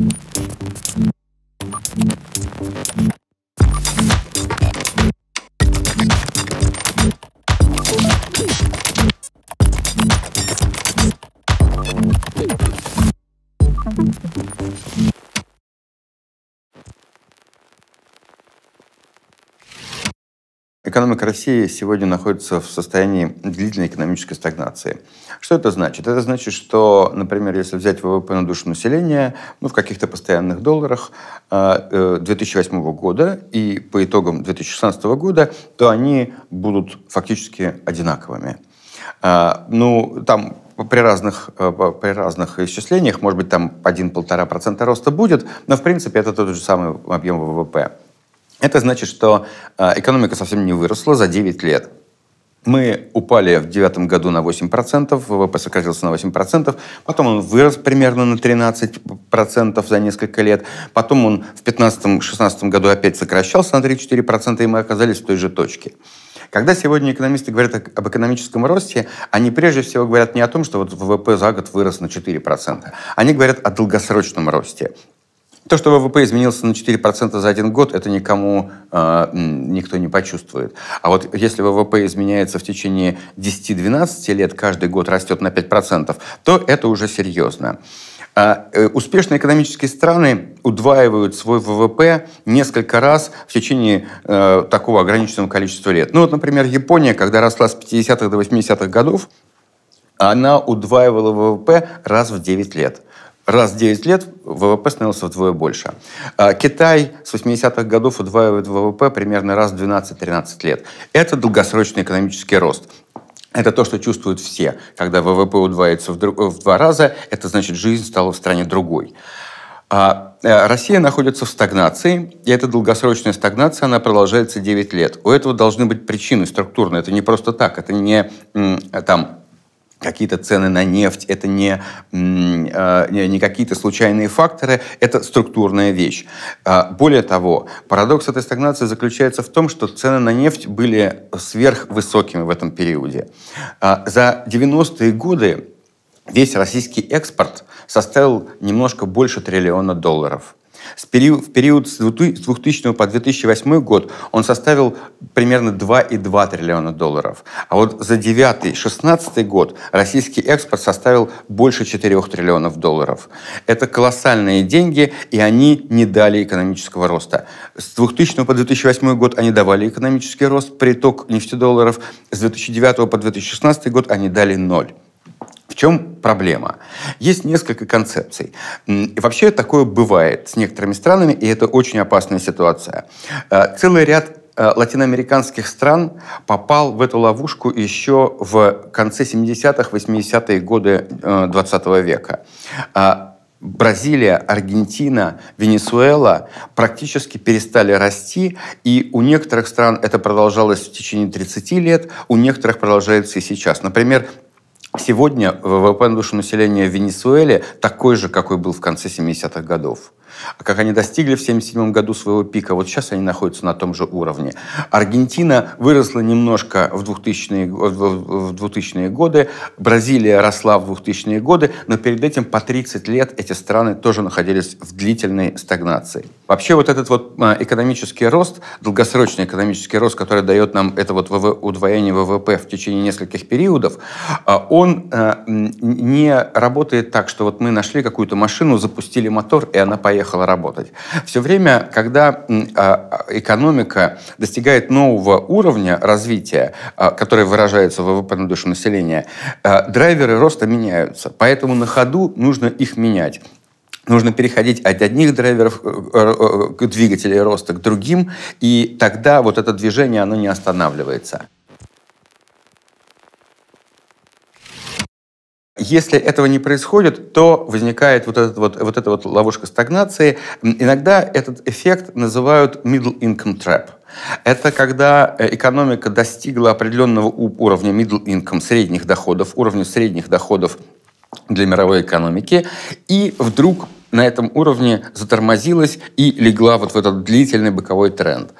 Mm-hmm. экономика России сегодня находится в состоянии длительной экономической стагнации. Что это значит? Это значит, что, например, если взять ВВП на душу населения, ну, в каких-то постоянных долларах 2008 э, э, года и по итогам 2016 года, то они будут фактически одинаковыми. Э, ну, там при разных, при разных исчислениях, может быть, там 1-1,5% роста будет, но, в принципе, это тот же самый объем ВВП. Это значит, что э, экономика совсем не выросла за 9 лет. Мы упали в девятом году на 8%, ВВП сократился на 8%, потом он вырос примерно на 13% за несколько лет, потом он в 2015-2016 году опять сокращался на 3-4%, и мы оказались в той же точке. Когда сегодня экономисты говорят об экономическом росте, они прежде всего говорят не о том, что вот ВВП за год вырос на 4%. Они говорят о долгосрочном росте. То, что ВВП изменился на 4% за один год, это никому э, никто не почувствует. А вот если ВВП изменяется в течение 10-12 лет, каждый год растет на 5%, то это уже серьезно. А, э, успешные экономические страны удваивают свой ВВП несколько раз в течение э, такого ограниченного количества лет. Ну вот, например, Япония, когда росла с 50-х до 80-х годов, она удваивала ВВП раз в 9 лет – Раз в 9 лет ВВП становился вдвое больше. А Китай с 80-х годов удваивает ВВП примерно раз в 12-13 лет. Это долгосрочный экономический рост. Это то, что чувствуют все. Когда ВВП удваивается в два раза, это значит, жизнь стала в стране другой. А, э, Россия находится в стагнации, и эта долгосрочная стагнация, она продолжается 9 лет. У этого должны быть причины структурные. Это не просто так, это не там какие-то цены на нефть, это э, не, не какие-то случайные факторы, это структурная вещь. А, более того, парадокс этой стагнации заключается в том, что цены на нефть были сверхвысокими в этом периоде. А, за 90-е годы весь российский экспорт составил немножко больше триллиона долларов – с период, в период с 2000 по 2008 год он составил примерно 2,2 триллиона долларов. А вот за 2009-2016 год российский экспорт составил больше 4 триллионов долларов. Это колоссальные деньги, и они не дали экономического роста. С 2000 по 2008 год они давали экономический рост, приток нефтедолларов. С 2009 по 2016 год они дали ноль чем проблема? Есть несколько концепций. И вообще такое бывает с некоторыми странами, и это очень опасная ситуация. Э, целый ряд э, латиноамериканских стран попал в эту ловушку еще в конце 70-х, 80-е годы 20 э, века. Бразилия, Аргентина, Венесуэла практически перестали расти, и у некоторых стран это продолжалось в течение 30 лет, у некоторых продолжается и сейчас. Например, Сегодня ВВП на душу населения в Венесуэле такой же, какой был в конце 70-х годов. А как они достигли в 1977 году своего пика. Вот сейчас они находятся на том же уровне. Аргентина выросла немножко в 2000-е, в 2000 годы, Бразилия росла в 2000-е годы, но перед этим по 30 лет эти страны тоже находились в длительной стагнации. Вообще вот этот вот а, экономический рост, долгосрочный экономический рост, который дает нам это вот удвоение ВВП в течение нескольких периодов, а, он а, не работает так, что вот мы нашли какую-то машину, запустили мотор, и она поехала уехала работать. Все время, когда а, а, экономика достигает нового уровня развития, а, который выражается в ВВП на душу населения, драйверы роста меняются. Поэтому на ходу нужно их менять. Нужно переходить от одних драйверов э, э, э, к двигателей роста к другим, и тогда вот это движение, оно не останавливается. Если этого не происходит, то возникает вот, этот вот, вот эта вот ловушка стагнации. Иногда этот эффект называют middle income trap. Это когда э, экономика достигла определенного уровня middle income, средних доходов, уровня средних доходов для мировой экономики, и вдруг на этом уровне затормозилась и легла вот в этот длительный боковой тренд.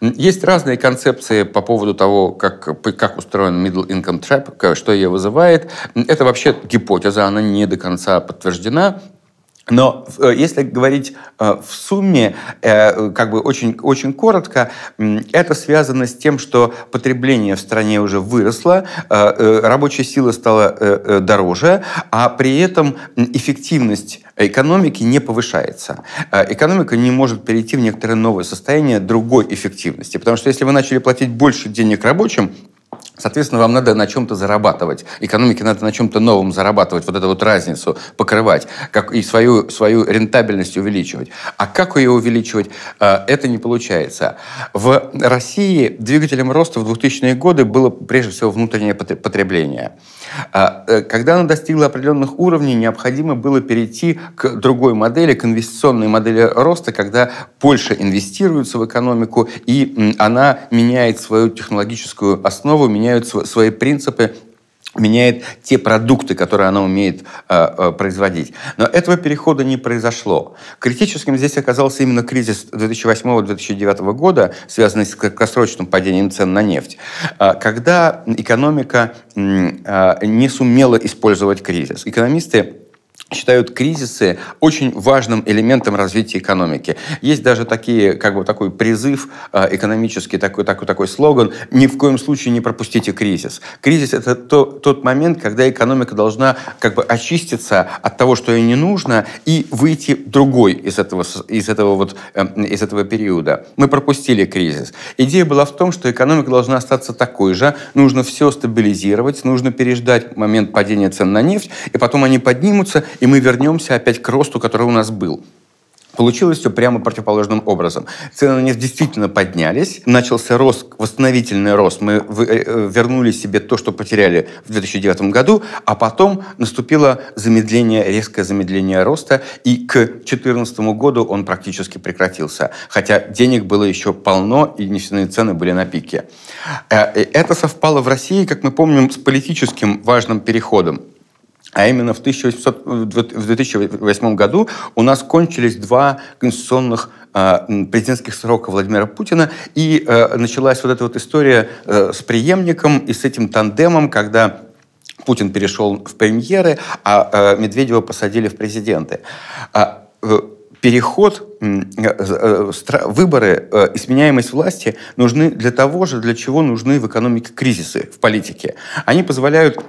Есть разные концепции по поводу того, как, как устроен middle income trap, что ее вызывает. Это вообще гипотеза, она не до конца подтверждена. Но э, если говорить э, в сумме, э, как бы очень, очень коротко, это связано с тем, что потребление в стране уже выросло, рабочая сила стала дороже, а при этом эффективность экономики не повышается. Экономика не может перейти в некоторое новое состояние другой эффективности. Потому что если вы начали платить больше денег рабочим, Соответственно, вам надо на чем-то зарабатывать. Экономике надо на чем-то новом зарабатывать, вот эту вот разницу покрывать как, и свою, свою рентабельность увеличивать. А как ее увеличивать, а, это не получается. В России двигателем роста в 2000-е годы было прежде всего внутреннее потребление. А, э, когда она достигла определенных уровней, необходимо было перейти к другой модели, к инвестиционной модели роста, когда больше инвестируется в экономику, и она меняет свою технологическую основу, меняют свои принципы меняет те продукты, которые она умеет э, э, производить. Но этого перехода не произошло. Критическим здесь оказался именно кризис 2008-2009 года, связанный с краткосрочным падением цен на нефть, э, когда экономика э, не сумела использовать кризис. Экономисты считают кризисы очень важным элементом развития экономики. Есть даже такие, как бы такой призыв э, экономический, такой, такой, такой слоган «Ни в коем случае не пропустите кризис». Кризис – это то, тот момент, когда экономика должна как бы очиститься от того, что ей не нужно, и выйти другой из этого, из этого, вот, э, из этого периода. Мы пропустили кризис. Идея была в том, что экономика должна остаться такой же, нужно все стабилизировать, нужно переждать момент падения цен на нефть, и потом они поднимутся, и мы вернемся опять к росту, который у нас был. Получилось все прямо противоположным образом. Цены на нефть действительно поднялись, начался рост, восстановительный рост. Мы э, э, вернули себе то, что потеряли в 2009 году, а потом наступило замедление, резкое замедление роста, и к 2014 году он практически прекратился. Хотя денег было еще полно, и нефтяные цены были на пике. Э, это совпало в России, как мы помним, с политическим важным переходом. А именно в, 1800, в 2008 году у нас кончились два конституционных а, президентских сроков Владимира Путина, и э, началась вот эта вот история э, с преемником и с этим тандемом, когда Путин перешел в премьеры, а э, Медведева посадили в президенты. А, переход, выборы, изменяемость власти нужны для того же, для чего нужны в экономике кризисы, в политике. Они позволяют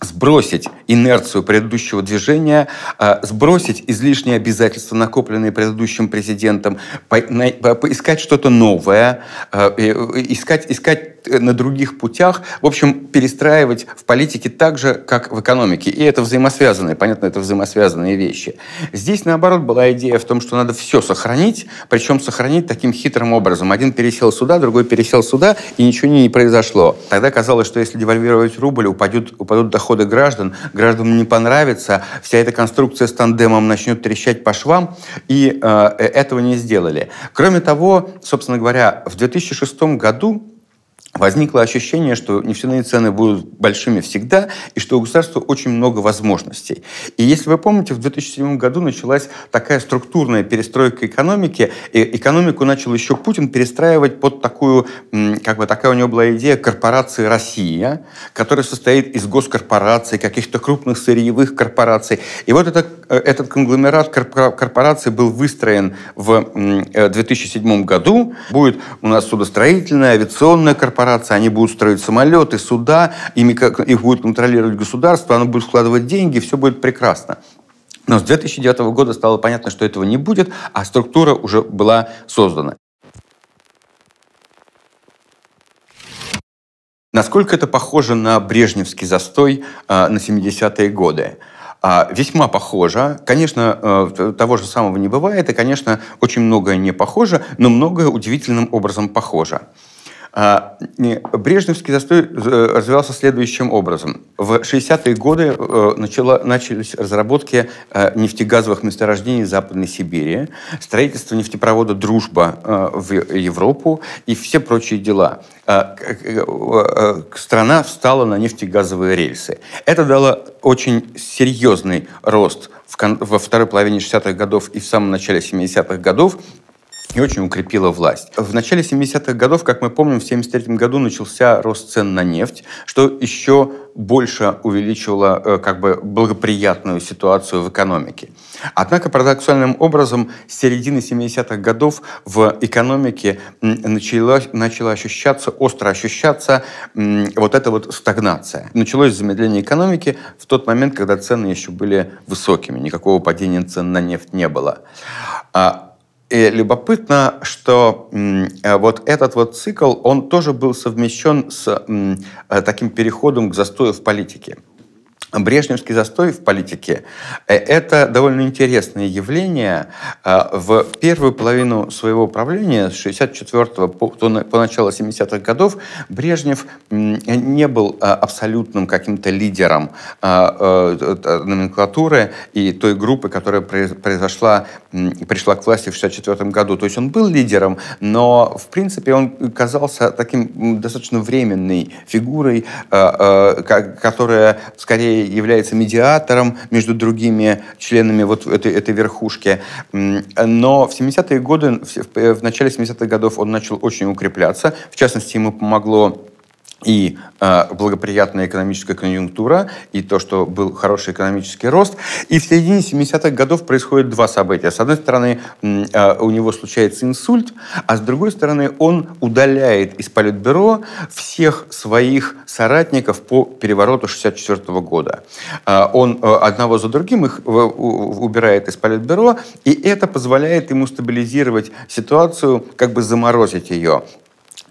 сбросить инерцию предыдущего движения, а, сбросить излишние обязательства, накопленные предыдущим президентом, поискать что-то новое, а, искать, искать э, на других путях, в общем, перестраивать в политике так же, как в экономике. И это взаимосвязанные, понятно, это взаимосвязанные вещи. Здесь, наоборот, была идея в том, что надо все сохранить, причем сохранить таким хитрым образом. Один пересел сюда, другой пересел сюда, и ничего не произошло. Тогда казалось, что если девальвировать рубль, упадет, упадут доходы подхода граждан, гражданам не понравится, вся эта конструкция с тандемом начнет трещать по швам, и э, э этого не сделали. Кроме того, собственно говоря, в 2006 году возникло ощущение, что нефтяные цены будут большими всегда, и что у государства очень много возможностей. И если вы помните, в 2007 году началась такая структурная перестройка экономики, и экономику начал еще Путин перестраивать под такую, как бы такая у него была идея корпорации «Россия», которая состоит из госкорпораций, каких-то крупных сырьевых корпораций. И вот это, э, этот конгломерат корпораций был выстроен в 2007 э, году. Будет у нас судостроительная, авиационная корпорация, корпорации, они будут строить самолеты, суда, ими как, их будет контролировать государство, оно будет вкладывать деньги, все будет прекрасно. Но с 2009 года стало понятно, что этого не будет, а структура уже была создана. Насколько это похоже на брежневский застой а, на 70-е годы? А, весьма похоже. Конечно, а, того же самого не бывает, и, конечно, очень многое не похоже, но многое удивительным образом похоже. А, Брежневский застой э, развивался следующим образом. В 60-е годы э, начало, начались разработки э, нефтегазовых месторождений Западной Сибири, строительство нефтепровода «Дружба» в Европу и все прочие дела. Страна встала на нефтегазовые рельсы. Это дало очень серьезный рост во второй половине 60-х годов и в самом начале 70-х годов и очень укрепила власть. В начале 70-х годов, как мы помним, в 1973 году начался рост цен на нефть, что еще больше увеличивало э, как бы благоприятную ситуацию в экономике. Однако парадоксальным образом с середины 70-х годов в экономике начала, начала ощущаться, остро ощущаться вот эта вот стагнация. Началось замедление экономики в тот момент, когда цены еще были высокими, никакого падения цен на нефть не было. А и любопытно, что э, вот этот вот цикл, он тоже был совмещен с э, таким переходом к застою в политике. Брежневский застой в политике э, – это довольно интересное явление. Э, в первую половину своего правления, с 64 по, по начало 70-х годов, Брежнев не был э, абсолютным каким-то лидером номенклатуры и той группы, которая произошла, пришла к власти в 64 году. То есть он был лидером, но, в принципе, он казался таким достаточно временной фигурой, которая скорее является медиатором между другими членами вот этой, этой верхушки. Но в 70-е годы, в начале 70-х годов он начал очень укрепляться. В частности, ему помогло и э, благоприятная экономическая конъюнктура, и то, что был хороший экономический рост. И в середине 70-х годов происходят два события. С одной стороны, э, у него случается инсульт, а с другой стороны, он удаляет из Политбюро всех своих соратников по перевороту 64 года. Э, он э, одного за другим их э, убирает из Политбюро, и это позволяет ему стабилизировать ситуацию, как бы заморозить ее.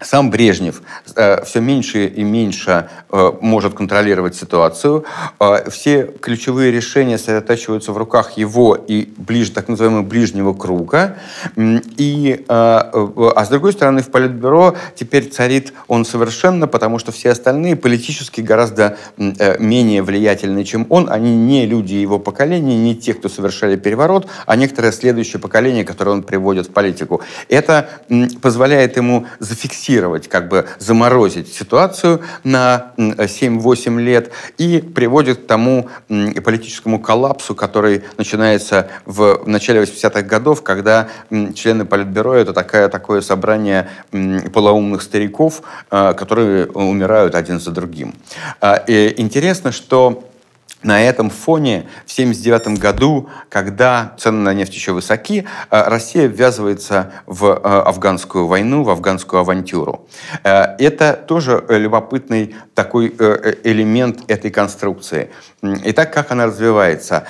Сам Брежнев э, все меньше и меньше э, может контролировать ситуацию. Э, все ключевые решения сосредотачиваются в руках его и ближе, так называемого ближнего круга. И, э, а с другой стороны, в Политбюро теперь царит он совершенно, потому что все остальные политически гораздо э, менее влиятельны, чем он. Они не люди его поколения, не те, кто совершали переворот, а некоторое следующее поколение, которое он приводит в политику. Это позволяет ему зафиксировать фиксировать, как бы заморозить ситуацию на 7-8 лет и приводит к тому политическому коллапсу, который начинается в начале 80-х годов, когда члены Политбюро — это такая, такое собрание полоумных стариков, э, которые умирают один за другим. А, и интересно, что на этом фоне в 1979 году, когда цены на нефть еще высоки, э, Россия ввязывается в э, афганскую войну, в афганскую авантюру. Э, это тоже любопытный такой элемент этой конструкции. Итак, как она развивается?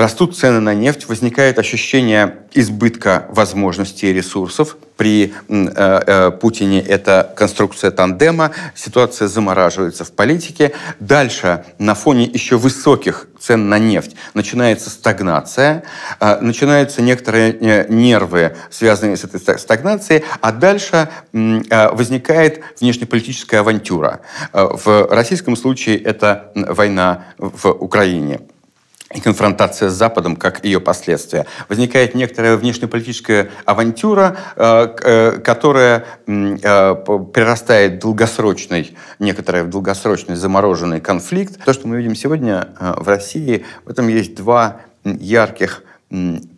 Растут цены на нефть, возникает ощущение избытка возможностей и ресурсов. При э, э, Путине это конструкция тандема, ситуация замораживается в политике. Дальше на фоне еще высоких цен на нефть начинается стагнация, э, начинаются некоторые нервы, связанные с этой стагнацией, а дальше возникает внешнеполитическая авантюра. В российском случае это война в Украине и конфронтация с Западом как ее последствия. Возникает некоторая внешнеполитическая авантюра, э, э, которая э, перерастает в долгосрочный, некоторая в долгосрочный замороженный конфликт. То, что мы видим сегодня в России, в этом есть два ярких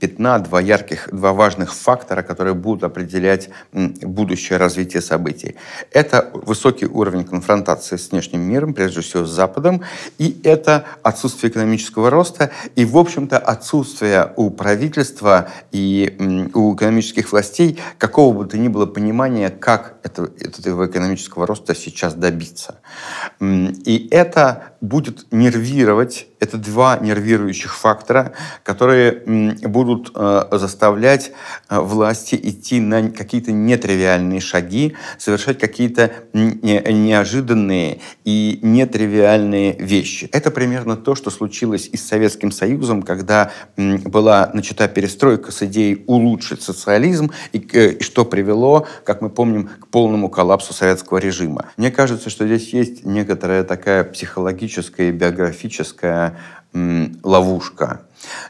пятна, два ярких, два важных фактора, которые будут определять будущее развитие событий. Это высокий уровень конфронтации с внешним миром, прежде всего с Западом, и это отсутствие экономического роста и, в общем-то, отсутствие у правительства и у экономических властей какого бы то ни было понимания, как этого, экономического роста сейчас добиться. И это будет нервировать это два нервирующих фактора, которые будут э, заставлять э, власти идти на какие-то нетривиальные шаги, совершать какие-то неожиданные и нетривиальные вещи. Это примерно то, что случилось и с Советским Союзом, когда была начата перестройка с идеей улучшить социализм, э, и что привело, как мы помним, к полному коллапсу советского режима. Мне кажется, что здесь есть некоторая такая психологическая и биографическая ловушка.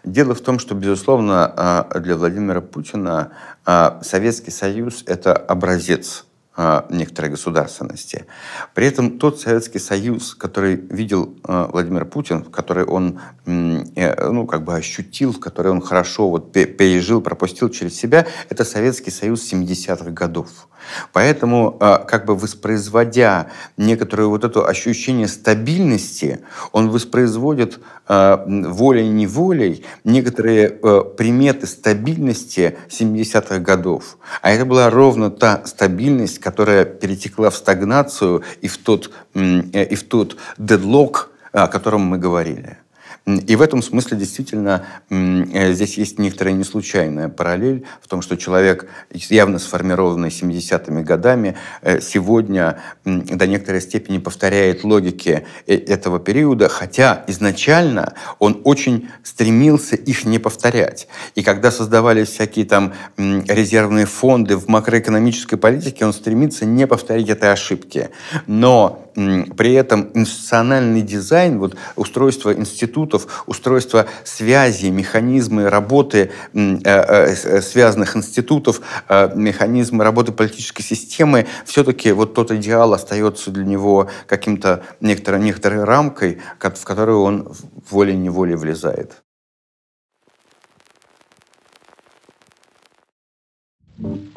Дело в том, что, безусловно, а, для Владимира Путина а, Советский Союз – это образец – а, некоторой государственности. При этом тот Советский Союз, который видел а, Владимир Путин, который он э, ну, как бы ощутил, который он хорошо вот пережил, пропустил через себя, это Советский Союз 70-х годов. Поэтому, а, как бы воспроизводя некоторое вот это ощущение стабильности, он воспроизводит волей-неволей некоторые приметы стабильности 70-х годов. А это была ровно та стабильность, которая перетекла в стагнацию и в тот, э, и в тот дедлок, о котором мы говорили. И в этом смысле действительно э, здесь есть некоторая неслучайная параллель в том, что человек, явно сформированный 70-ми годами, э, сегодня до некоторой степени повторяет логики э, этого периода, хотя изначально он очень стремился их не повторять. И когда создавались всякие там резервные фонды в макроэкономической политике, он стремится не повторить этой ошибки. Но при этом институциональный дизайн, вот устройство институтов, устройство связи, механизмы работы э, э, э, связанных институтов, механизмы работы политической системы, все-таки вот тот идеал остается для него каким-то некоторой, некоторой рамкой, в которую он волей-неволей влезает. thank you